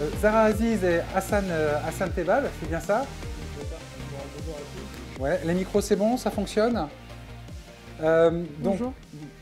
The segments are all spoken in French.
Euh, Zara Aziz et Hassan, euh, Hassan Tebal, c'est bien ça Ouais, les micros c'est bon, ça fonctionne euh, Bonjour.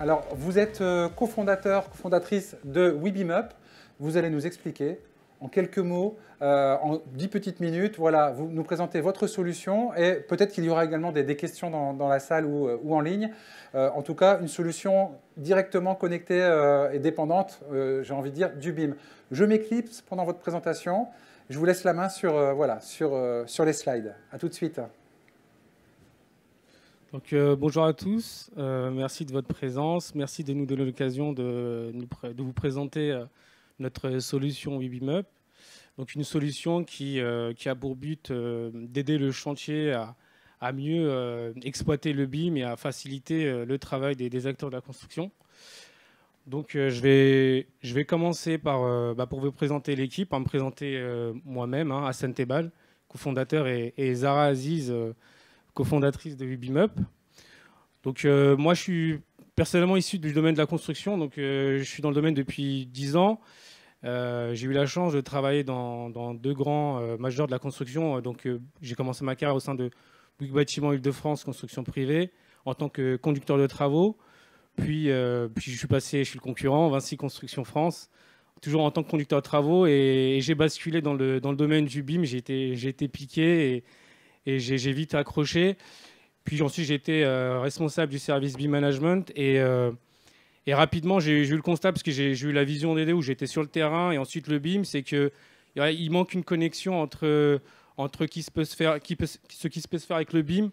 Alors, vous êtes cofondateur, cofondatrice de WeBeamUp. Vous allez nous expliquer en quelques mots, euh, en dix petites minutes, voilà, vous nous présentez votre solution et peut-être qu'il y aura également des, questions dans, la salle ou, euh, en ligne. Euh, en tout cas, une solution directement connectée et dépendante, j'ai envie de dire, du BIM. Je m'éclipse pendant votre présentation. Je vous laisse la main sur, voilà, sur, les slides. À tout de suite. Donc, bonjour à tous, merci de votre présence, merci de nous donner l'occasion de, de, vous présenter notre solution WebIMUP. Donc une solution qui, euh, qui a pour but euh, d'aider le chantier à, à mieux euh, exploiter le BIM et à faciliter le travail des, acteurs de la construction. Donc je, vais, je vais commencer par, bah, pour vous présenter l'équipe, en hein, me présenter moi-même, hein, Hassan Tebal, cofondateur, et, et, Zara Aziz, cofondatrice de Webimup. Donc moi je suis personnellement issu du domaine de la construction, donc je suis dans le domaine depuis 10 ans. Euh, j'ai eu la chance de travailler dans, deux grands euh, majeurs de la construction. Euh, donc, j'ai commencé ma carrière au sein de Bouygues Bâtiment Île-de-France Construction Privée en tant que conducteur de travaux. Puis, puis je suis passé je suis le concurrent Vinci Construction France, toujours en tant que conducteur de travaux. Et, j'ai basculé dans le, domaine du BIM. J'ai été, été piqué et, et j'ai, vite accroché. Puis ensuite, j'ai été responsable du service BIM Management et et rapidement, j'ai eu le constat, parce que j'ai eu la vision d'aider où j'étais sur le terrain et ensuite le BIM, c'est que il manque une connexion entre, entre qui se peut se faire, qui ce qui se peut se faire avec le BIM,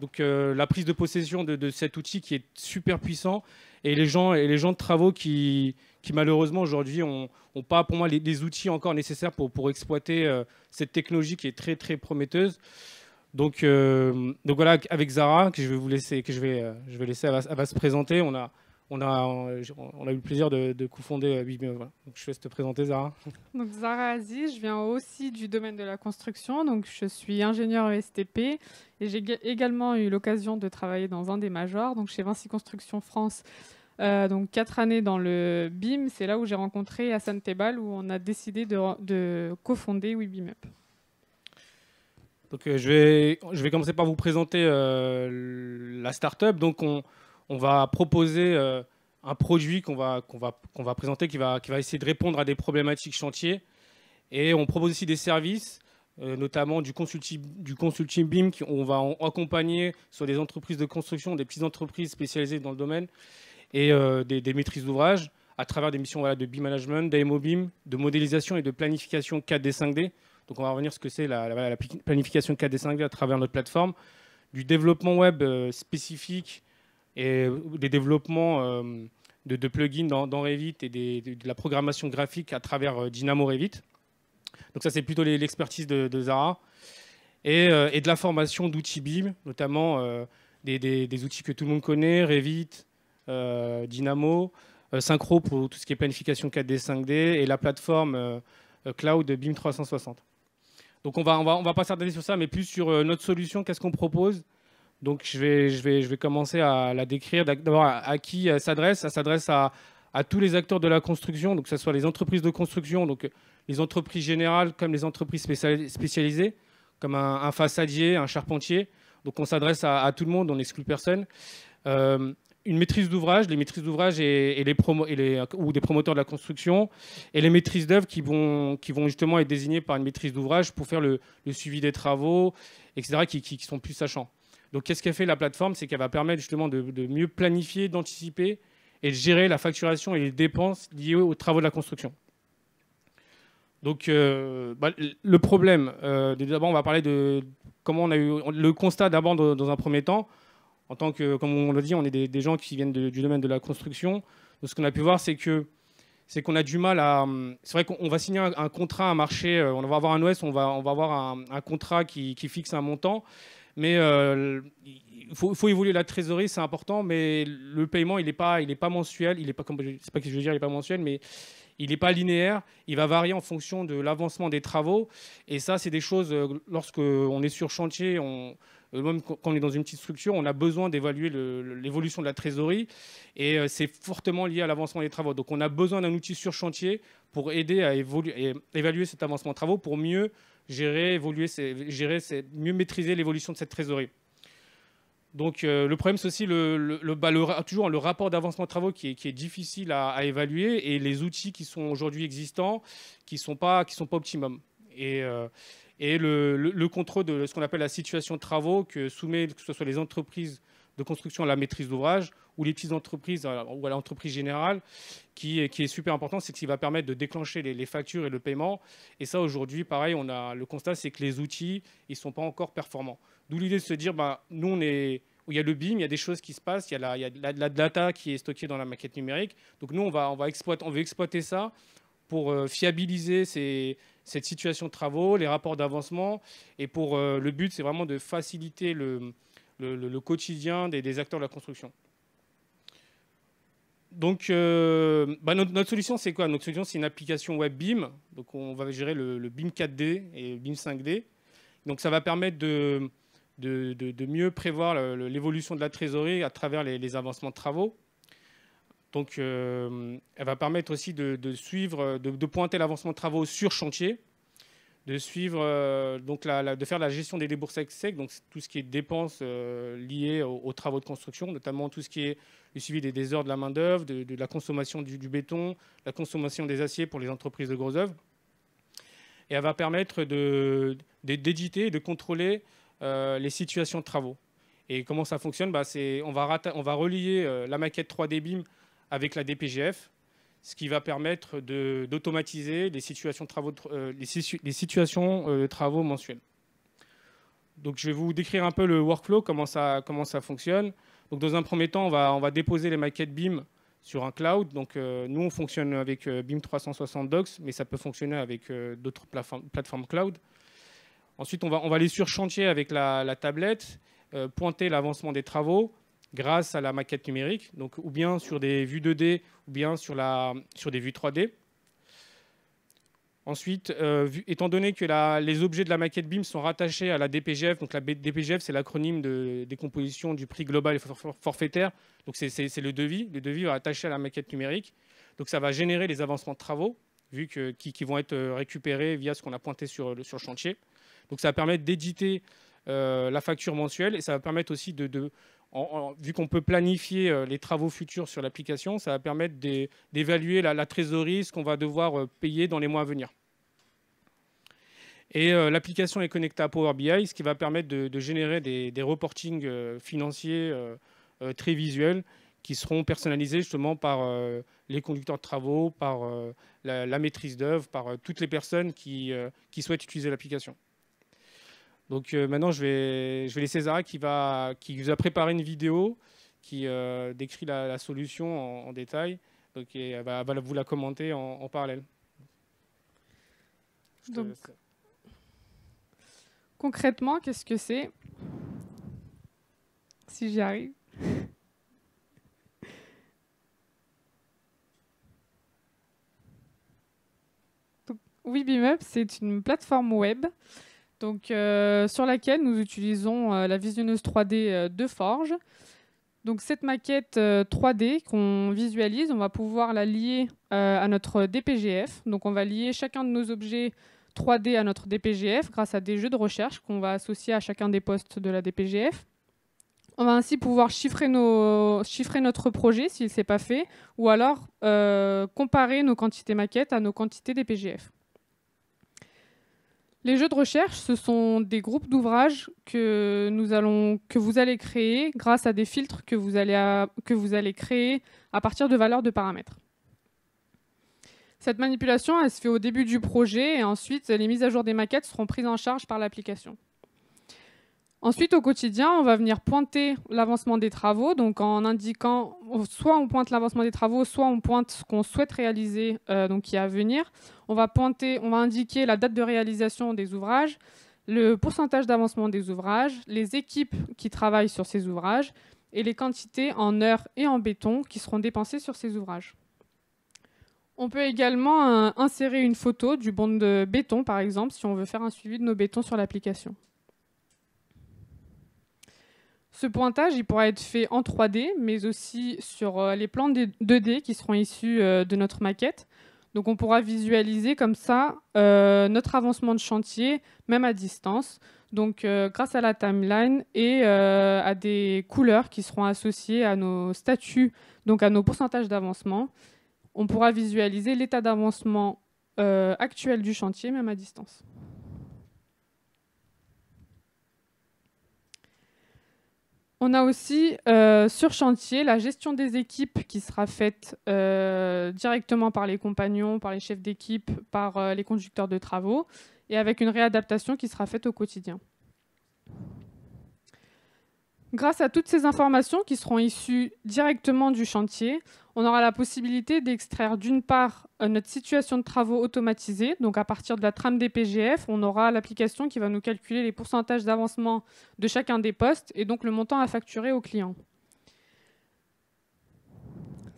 donc euh, la prise de possession de, cet outil qui est super puissant, et les gens, et les gens de travaux qui, qui malheureusement aujourd'hui n'ont pas pour moi les, outils encore nécessaires pour, pour exploiter euh, cette technologie qui est très très prometteuse. Donc, euh, donc voilà, avec Zara, que je vais vous laisser, que je vais, je vais laisser, elle va se présenter. On a, on a, on a eu le plaisir de, de cofonder Webimup. Euh, ben, je vais te présenter, Zara. Zara Aziz, je viens aussi du domaine de la construction. Donc, je suis ingénieure ESTP et j'ai également eu l'occasion de travailler dans un des majors, donc chez Vinci Construction France. Euh, donc quatre années dans le BIM, c'est là où j'ai rencontré Hassan Tebal, où on a décidé de, de cofonder WeBIMUp. Donc euh, je, vais, je vais commencer par vous présenter la startup. Donc on, on va proposer euh, un produit qu'on va, présenter qui va, essayer de répondre à des problématiques chantiers Et on propose aussi des services, euh, notamment du consulting, BIM, qu'on va accompagner sur des entreprises de construction, des petites entreprises spécialisées dans le domaine, et euh, des, maîtrises d'ouvrage à travers des missions de BIM management, d'AMO BIM, de modélisation et de planification 4D, 5D. Donc on va revenir sur ce que c'est la, planification 4D, 5D à travers notre plateforme, du développement web spécifique et euh, des développements euh, de, plugins dans, Revit et de, la programmation graphique à travers euh, Dynamo Revit. Donc ça, c'est plutôt l'expertise de, Zara. Et, de la formation d'outils BIM, notamment des, outils que tout le monde connaît, Revit, Dynamo, Synchro pour tout ce qui est planification 4D, 5D, et la plateforme cloud BIM 360. Donc on va, on va, on va pas s'attarder sur ça, mais plus sur notre solution, qu'est-ce qu'on propose donc je vais, commencer à la décrire. D'abord, à, qui elle s'adresse Elle s'adresse à, tous les acteurs de la construction, donc que ce soit les entreprises de construction, donc les entreprises générales comme les entreprises spécialisées, comme un, façadier, un charpentier. Donc on s'adresse à, tout le monde, on n'exclut personne. Euh, une maîtrise d'ouvrage, les maîtrises d'ouvrage et, les promo, et ou des promoteurs de la construction, et les maîtrises d'œuvre qui vont, justement être désignées par une maîtrise d'ouvrage pour faire le, suivi des travaux, etc., qui sont plus sachants. Donc, qu'est-ce qu'a fait la plateforme C'est qu'elle va permettre justement de, mieux planifier, d'anticiper et de gérer la facturation et les dépenses liées aux travaux de la construction. Donc, euh, bah, le problème, euh, d'abord, on va parler de comment on a eu le constat d'abord dans un premier temps. En tant que, comme on l'a dit, on est des, gens qui viennent du domaine de la construction. Donc, ce qu'on a pu voir, c'est que c'est qu'on a du mal à. C'est vrai qu'on va signer un, contrat, un marché. Euh, on va avoir un OS, on va, on va avoir un, contrat qui, qui, fixe un montant. Mais euh, il faut, évoluer la trésorerie, c'est important, mais le paiement, il n'est pas, il est pas mensuel, il n'est pas, c'est pas que je veux dire, il n'est pas mensuel, mais il n'est pas linéaire, il va varier en fonction de l'avancement des travaux. Et ça, c'est des choses, euh, lorsqu'on est sur chantier, on, euh, même quand on est dans une petite structure, on a besoin d'évaluer l'évolution de la trésorerie et euh, c'est fortement lié à l'avancement des travaux. Donc on a besoin d'un outil sur chantier pour aider à évaluer cet avancement de travaux pour mieux gérer, évoluer, gérer, mieux maîtriser l'évolution de cette trésorerie. Donc euh, le problème, c'est aussi le, bah, toujours le rapport d'avancement de travaux qui est, qui est difficile à, évaluer et les outils qui sont aujourd'hui existants qui ne sont, pas, qui sont pas optimum. Et, et le, contrôle de ce qu'on appelle la situation de travaux que soumet que ce soit les entreprises de construction à la maîtrise d'ouvrage ou les petites entreprises euh, ou à l'entreprise générale, qui, qui, est super important, c'est qu'il va permettre de déclencher les, factures et le paiement. Et ça, aujourd'hui, pareil, on a, le constat, c'est que les outils, ils ne sont pas encore performants. D'où l'idée de se dire, bah, nous, on est, il y a le BIM, il y a des choses qui se passent, il y a, la, la, data qui est stockée dans la maquette numérique. Donc nous, on va, on va exploiter, on veut exploiter ça pour euh, fiabiliser ces, cette situation de travaux, les rapports d'avancement. Et pour euh, le but, c'est vraiment de faciliter le, quotidien des, acteurs de la construction. Donc, euh, bah, notre, solution, c'est quoi Notre solution, c'est une application web BIM. Donc, on va gérer le, BIM 4D et BIM 5D. Donc, ça va permettre de, mieux prévoir l'évolution de la trésorerie à travers les avancements de travaux. Donc, euh, elle va permettre aussi de, suivre, de, pointer l'avancement de travaux sur chantier, de suivre, euh, donc la, de faire la gestion des débourses secs, donc tout ce qui est dépenses euh, liées aux, travaux de construction, notamment tout ce qui est le suivi des heures de la main d'œuvre, de, la consommation du, béton, la consommation des aciers pour les entreprises de grosses œuvres. Et elle va permettre d'éditer et de contrôler les situations de travaux. Et comment ça fonctionne bah, on, va on va relier la maquette 3D BIM avec la DPGF, ce qui va permettre d'automatiser les situations de travaux, euh, les, situations, euh, travaux mensuels. Donc, je vais vous décrire un peu le workflow, comment ça, comment fonctionne. Donc, dans un premier temps, on va, déposer les maquettes BIM sur un cloud. Donc, euh, nous, on fonctionne avec BIM 360 Docs, mais ça peut fonctionner avec d'autres plateformes, cloud. Ensuite, on va, aller sur chantier avec la tablette, pointer l'avancement des travaux, grâce à la maquette numérique, donc ou bien sur des vues 2D ou bien sur, la, sur des vues 3D. Ensuite, euh, étant donné que les objets de la maquette BIM sont rattachés à la DPGF, donc la DPGF c'est l'acronyme de décomposition du prix global et forfaitaire, donc c'est le devis, le devis va attaché à la maquette numérique, donc ça va générer les avancements de travaux, vu que, qui, vont être euh, récupérés via ce qu'on a pointé sur, sur le chantier. Donc ça va permettre d'éditer euh, la facture mensuelle et ça va permettre aussi de, de vu qu'on peut planifier euh, les travaux futurs sur l'application, ça va permettre d'évaluer la, trésorerie, ce qu'on va devoir euh, payer dans les mois à venir. Et euh, l'application est connectée à Power BI, ce qui va permettre de, générer des, reportings financiers très visuels qui seront personnalisés justement par les conducteurs de travaux, par la, maîtrise d'œuvre, par toutes les personnes qui souhaitent utiliser l'application. Donc euh, maintenant, je vais, je vais laisser Zara qui, va, qui vous a préparé une vidéo qui euh, décrit la, solution en, détail. elle, va, vous la commenter en, parallèle. concrètement, qu'est-ce que c'est Si j'y arrive. Webimup, c'est une plateforme web donc, euh, sur laquelle nous utilisons euh, la visionneuse 3D euh, de Forge. Donc cette maquette 3D qu'on visualise, on va pouvoir la lier à notre DPGF. Donc on va lier chacun de nos objets 3D à notre DPGF grâce à des jeux de recherche qu'on va associer à chacun des postes de la DPGF. On va ainsi pouvoir chiffrer, notre projet s'il ne s'est pas fait, ou alors comparer nos quantités maquettes à nos quantités DPGF. Les jeux de recherche, ce sont des groupes d'ouvrages que, que vous allez créer grâce à des filtres que vous, allez que vous allez créer à partir de valeurs de paramètres. Cette manipulation, elle se fait au début du projet et ensuite, les mises à jour des maquettes seront prises en charge par l'application. Ensuite, au quotidien, on va venir pointer l'avancement des travaux, donc en indiquant soit on pointe l'avancement des travaux, soit on pointe ce qu'on souhaite réaliser, euh, donc qui est à venir. On va pointer, on va indiquer la date de réalisation des ouvrages, le pourcentage d'avancement des ouvrages, les équipes qui travaillent sur ces ouvrages et les quantités en heures et en béton qui seront dépensées sur ces ouvrages. On peut également euh, insérer une photo du bond de béton, par exemple, si on veut faire un suivi de nos bétons sur l'application. Ce pointage, il pourra être fait en 3D, mais aussi sur euh, les plans 2D qui seront issus euh, de notre maquette. Donc on pourra visualiser comme ça euh, notre avancement de chantier, même à distance, donc grâce à la timeline et à des couleurs qui seront associées à nos statuts, donc à nos pourcentages d'avancement. On pourra visualiser l'état d'avancement actuel du chantier, même à distance. On a aussi euh, sur chantier la gestion des équipes qui sera faite euh, directement par les compagnons, par les chefs d'équipe, par euh, les conducteurs de travaux et avec une réadaptation qui sera faite au quotidien. Grâce à toutes ces informations qui seront issues directement du chantier, on aura la possibilité d'extraire d'une part euh, notre situation de travaux automatisée. Donc à partir de la trame des PGF, on aura l'application qui va nous calculer les pourcentages d'avancement de chacun des postes et donc le montant à facturer au client.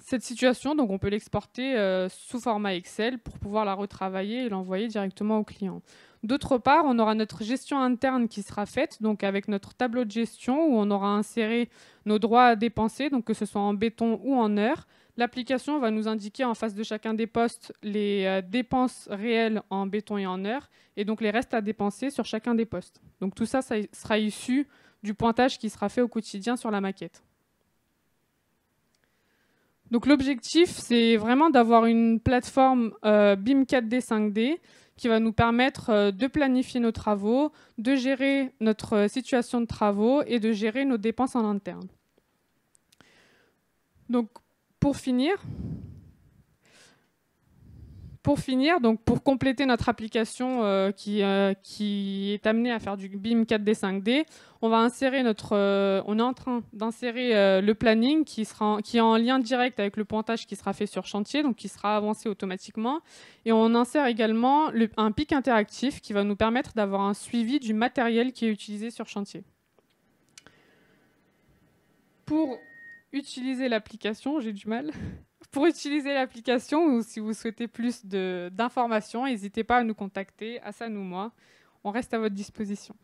Cette situation, donc on peut l'exporter euh, sous format Excel pour pouvoir la retravailler et l'envoyer directement au client. D'autre part, on aura notre gestion interne qui sera faite, donc avec notre tableau de gestion où on aura inséré nos droits à dépenser, donc que ce soit en béton ou en heures, L'application va nous indiquer en face de chacun des postes les euh, dépenses réelles en béton et en heure et donc les restes à dépenser sur chacun des postes. Donc tout ça, ça sera issu du pointage qui sera fait au quotidien sur la maquette. Donc l'objectif, c'est vraiment d'avoir une plateforme euh, BIM 4D 5D qui va nous permettre euh, de planifier nos travaux, de gérer notre situation de travaux et de gérer nos dépenses en interne. Donc pour finir, pour finir, donc pour compléter notre application euh, qui, euh, qui, est amenée à faire du BIM 4D 5D, on va insérer notre, euh, on est en train d'insérer le planning qui sera, qui est en lien direct avec le pointage qui sera fait sur chantier, donc qui sera avancé automatiquement, et on insère également un pic interactif qui va nous permettre d'avoir un suivi du matériel qui est utilisé sur chantier. Pour utiliser l'application, j'ai du mal. Pour utiliser l'application ou si vous souhaitez plus d'informations, n'hésitez pas à nous contacter, Hassan ou moi. On reste à votre disposition.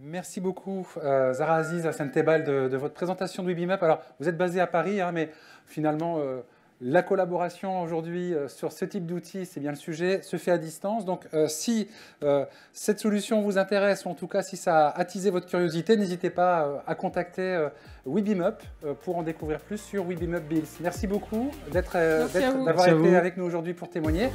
Merci beaucoup, euh, Aziz, Hassan Tebal, de, votre présentation de WeBimap. Alors, vous êtes basé à Paris, hein, mais finalement, euh, la collaboration aujourd'hui euh, sur ce type d'outils, c'est bien le sujet, se fait à distance. Donc euh, si euh, cette solution vous intéresse, ou en tout cas si ça a attisé votre curiosité, n'hésitez pas à contacter WeBeamUp pour en découvrir plus sur WeBeamUp Bills. Merci beaucoup d'être, d'avoir été avec nous aujourd'hui pour témoigner.